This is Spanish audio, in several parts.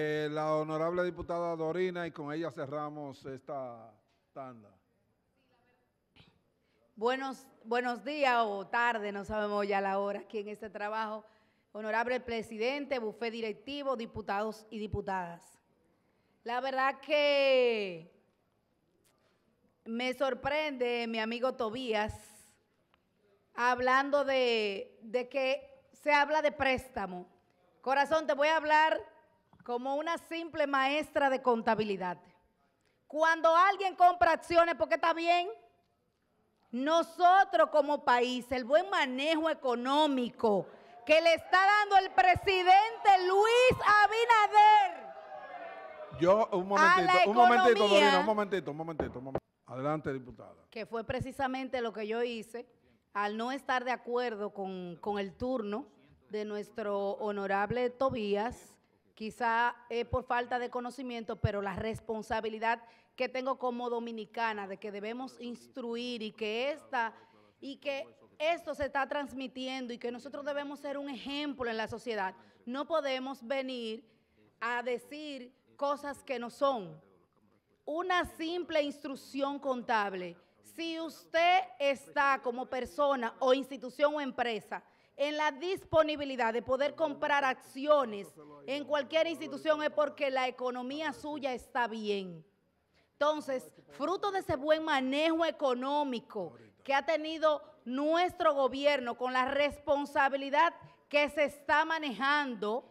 Eh, la honorable diputada Dorina y con ella cerramos esta tanda. Buenos, buenos días o tarde, no sabemos ya la hora aquí en este trabajo. Honorable presidente, bufé directivo, diputados y diputadas. La verdad que me sorprende mi amigo Tobías hablando de, de que se habla de préstamo. Corazón, te voy a hablar como una simple maestra de contabilidad. Cuando alguien compra acciones porque está bien, nosotros como país, el buen manejo económico que le está dando el presidente Luis Abinader. Yo, un momentito, un momentito, un momentito, un momentito, un momentito. Adelante, diputada. Que fue precisamente lo que yo hice al no estar de acuerdo con, con el turno de nuestro honorable Tobías quizá es eh, por falta de conocimiento, pero la responsabilidad que tengo como dominicana de que debemos instruir y que esta y que esto se está transmitiendo y que nosotros debemos ser un ejemplo en la sociedad. No podemos venir a decir cosas que no son. Una simple instrucción contable. Si usted está como persona o institución o empresa en la disponibilidad de poder comprar acciones en cualquier institución es porque la economía suya está bien. Entonces, fruto de ese buen manejo económico que ha tenido nuestro gobierno con la responsabilidad que se está manejando,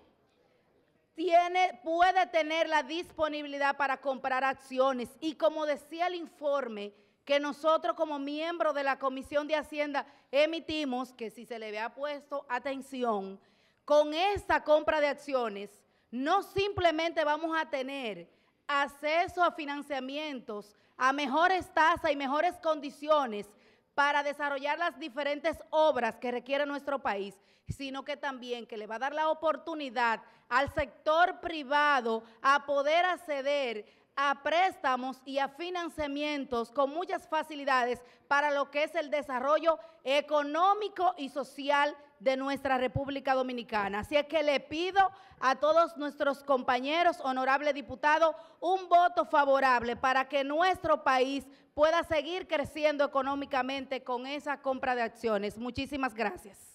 tiene, puede tener la disponibilidad para comprar acciones. Y como decía el informe, que nosotros como miembro de la Comisión de Hacienda emitimos, que si se le había puesto atención, con esta compra de acciones, no simplemente vamos a tener acceso a financiamientos, a mejores tasas y mejores condiciones para desarrollar las diferentes obras que requiere nuestro país, sino que también que le va a dar la oportunidad al sector privado a poder acceder a préstamos y a financiamientos con muchas facilidades para lo que es el desarrollo económico y social de nuestra República Dominicana. Así es que le pido a todos nuestros compañeros, honorable diputado, un voto favorable para que nuestro país pueda seguir creciendo económicamente con esa compra de acciones. Muchísimas gracias.